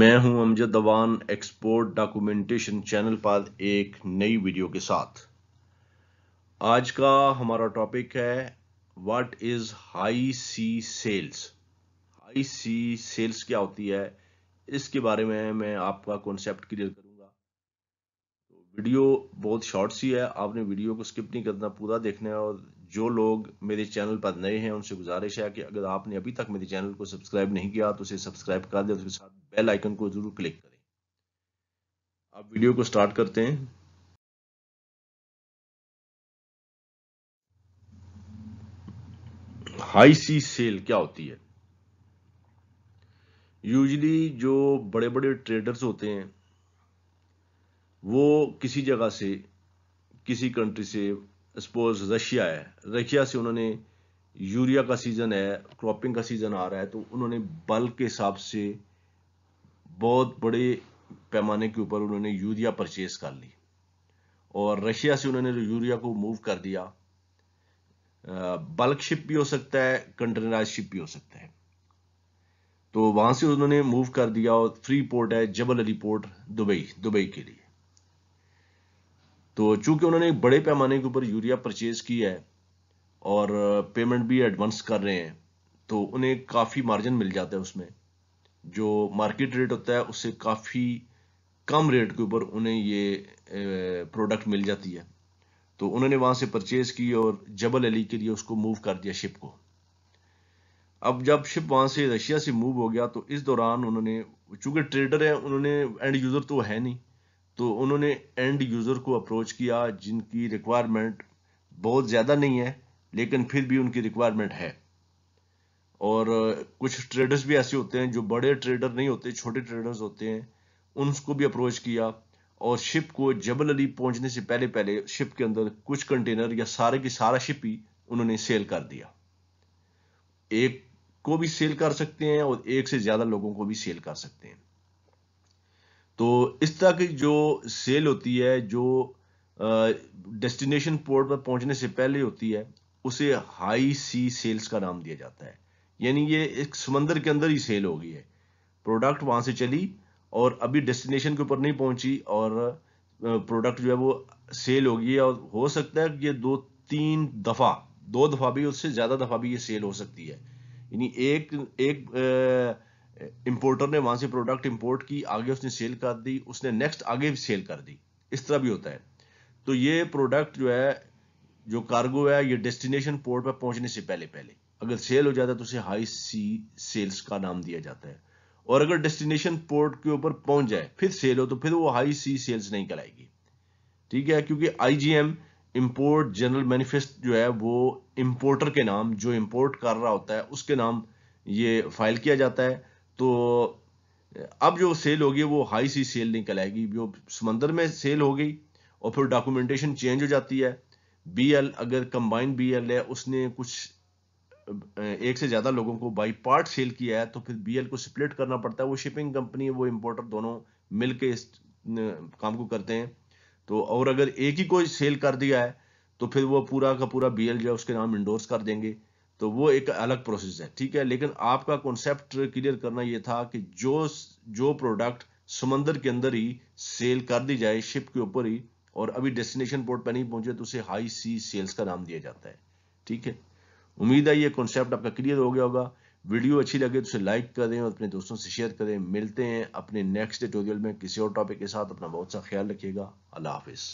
मैं हूं Amjad Dewan export documentation channel पर एक नई वीडियो के साथ आज का हमारा टॉपिक है what is high sea sales high sea sales क्या होती है इसके बारे में मैं आपका कॉन्सेप्ट क्लियर करूंगा तो वीडियो बहुत शॉर्ट सी है आपने वीडियो को स्किप नहीं करना पूरा देखना है और जो लोग मेरे चैनल पर नए हैं उनसे गुजारिश है कि अगर आपने अभी तक मेरे चैनल को सब्सक्राइब नहीं किया तो उसे सब्सक्राइब कर दें उसके साथ बेल आइकन को जरूर क्लिक करें आप वीडियो को स्टार्ट करते हैं हाई सी सेल क्या होती है यूजली जो बड़े बड़े ट्रेडर्स होते हैं वो किसी जगह से किसी कंट्री से सपोज रशिया है रशिया से उन्होंने यूरिया का सीज़न है क्रॉपिंग का सीज़न आ रहा है तो उन्होंने बल्क के हिसाब से बहुत बड़े पैमाने के ऊपर उन्होंने यूरिया परचेज कर ली और रशिया से उन्होंने यूरिया को मूव कर दिया बल्क शिप भी हो सकता है कंटेनराइज शिप भी हो सकता है तो वहां से उन्होंने मूव कर दिया और फ्री पोर्ट है Jebel Ali port Dubai Dubai के लिए तो चूंकि उन्होंने एक बड़े पैमाने के ऊपर यूरिया परचेज की है और पेमेंट भी एडवांस कर रहे हैं तो उन्हें काफ़ी मार्जिन मिल जाता है उसमें जो मार्केट रेट होता है उससे काफ़ी कम रेट के ऊपर उन्हें ये प्रोडक्ट मिल जाती है तो उन्होंने वहाँ से परचेज की और जबल अली के लिए उसको मूव कर दिया शिप को अब जब शिप वहाँ से रशिया से मूव हो गया तो इस दौरान उन्होंने चूंकि ट्रेडर है उन्होंने एंड यूज़र तो है नहीं तो उन्होंने एंड यूज़र को अप्रोच किया जिनकी रिक्वायरमेंट बहुत ज़्यादा नहीं है लेकिन फिर भी उनकी रिक्वायरमेंट है और कुछ ट्रेडर्स भी ऐसे होते हैं जो बड़े ट्रेडर नहीं होते छोटे ट्रेडर्स होते हैं उनको भी अप्रोच किया और शिप को जबल अली पहुंचने से पहले पहले शिप के अंदर कुछ कंटेनर या सारे की सारा शिप ही उन्होंने सेल कर दिया एक को भी सेल कर सकते हैं और एक से ज़्यादा लोगों को भी सेल कर सकते हैं तो इस तरह की जो सेल होती है जो डेस्टिनेशन पोर्ट पर पहुंचने से पहले होती है उसे हाई सी सेल्स का नाम दिया जाता है यानी ये एक समंदर के अंदर ही सेल हो गई है प्रोडक्ट वहां से चली और अभी डेस्टिनेशन के ऊपर नहीं पहुंची और प्रोडक्ट जो है वो सेल हो गई है और हो सकता है कि ये दो तीन दफा दो दफा भी उससे ज्यादा दफा भी ये सेल हो सकती है यानी एक एक आ, इंपोर्टर ने वहां से प्रोडक्ट इंपोर्ट की आगे उसने सेल कर दी उसने नेक्स्ट आगे भी सेल कर दी इस तरह भी होता है तो ये प्रोडक्ट जो है जो कार्गो है ये डेस्टिनेशन पोर्ट पर पहुंचने से पहले पहले अगर सेल हो जाता है तो उसे हाई सी सेल्स का नाम दिया जाता है और अगर डेस्टिनेशन पोर्ट के ऊपर पहुंच जाए फिर सेल हो तो फिर वो हाई सी सेल्स नहीं कराएगी ठीक है क्योंकि आईजीएम इंपोर्ट जनरल मैनिफेस्ट जो है वो इंपोर्टर के नाम जो इंपोर्ट कर रहा होता है उसके नाम ये फाइल किया जाता है तो अब जो सेल होगी वो हाई सी सेल निकल आएगी जो समंदर में सेल हो गई और फिर डॉक्यूमेंटेशन चेंज हो जाती है बी एल अगर कंबाइंड बी एल है उसने कुछ एक से ज़्यादा लोगों को बाई पार्ट सेल किया है तो फिर बी एल को स्प्लिट करना पड़ता है वो शिपिंग कंपनी वो इम्पोर्टर दोनों मिल इस काम को करते हैं तो और अगर एक ही कोई सेल कर दिया है तो फिर वो पूरा का पूरा बी एल जो है उसके नाम इंडोर्स कर देंगे तो वो एक अलग प्रोसेस है ठीक है लेकिन आपका कॉन्सेप्ट क्लियर करना ये था कि जो जो प्रोडक्ट समंदर के अंदर ही सेल कर दी जाए शिप के ऊपर ही और अभी डेस्टिनेशन पोर्ट पर नहीं पहुंचे तो उसे हाई सी सेल्स का नाम दिया जाता है ठीक है उम्मीद है ये कॉन्सेप्ट आपका क्लियर हो गया होगा वीडियो अच्छी लगे तो उसे लाइक करें और अपने दोस्तों से शेयर करें मिलते हैं अपने नेक्स्ट ट्यूटोरियल में किसी और टॉपिक के साथ अपना बहुत सा ख्याल रखिएगा अल्लाह हाफिज़